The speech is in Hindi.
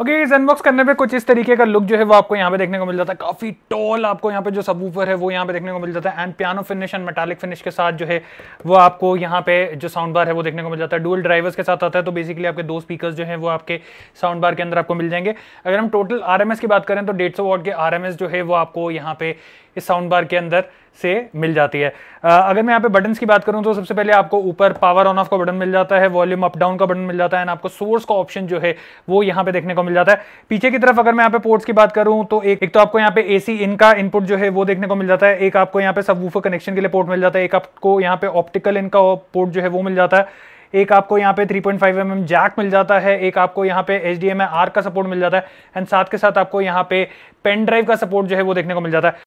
ओके okay, इस अनबॉक्स करने पे कुछ इस तरीके का लुक जो है वो आपको यहाँ पे देखने को मिल जाता है काफी टॉल आपको यहाँ पे जो सबवूफर है वो यहाँ पे देखने को मिल जाता है and piano finish and metallic finish के साथ जो है वो आपको यहाँ पे जो साउंड बार है वो देखने को मिल जाता है डुअल ड्राइवर्स के साथ आता है तो बेसिकली आपके दो स्पीकर जो है वो आपके साउंड बार के अंदर आपको मिल जाएंगे अगर हम टोटल आर की बात करें तो डेढ़ सौ के आर जो है वो आपको यहाँ पे इस साउंड बार के अंदर से मिल जाती है अगर मैं यहाँ पे बटन की बात करूँ तो सबसे पहले आपको ऊपर पावर ऑन ऑफ का बटन मिल जाता है वॉल्यूम अप डाउन का बटन मिल जाता है एंड आपको सोर्स का ऑप्शन जो है वो यहाँ पे देखने को मिल जाता है पीछे की तरफ अगर मैं यहाँ पे पोर्ट्स की बात करूँ तो एक, एक तो आपको यहाँ पे ए इन का इनपुट जो है वो देखने को मिल जाता है एक आपको यहाँ पे सब कनेक्शन के लिए पोर्ट मिल जाता है एक आपको यहाँ पे ऑप्टिकल इनका पोर्ट जो है वो मिल जाता है एक आपको यहाँ पे 3.5 पॉइंट mm जैक मिल जाता है एक आपको यहाँ पे एच डी का सपोर्ट मिल जाता है एंड साथ के साथ आपको यहाँ पे पेन ड्राइव का सपोर्ट जो है वो देखने को मिल जाता है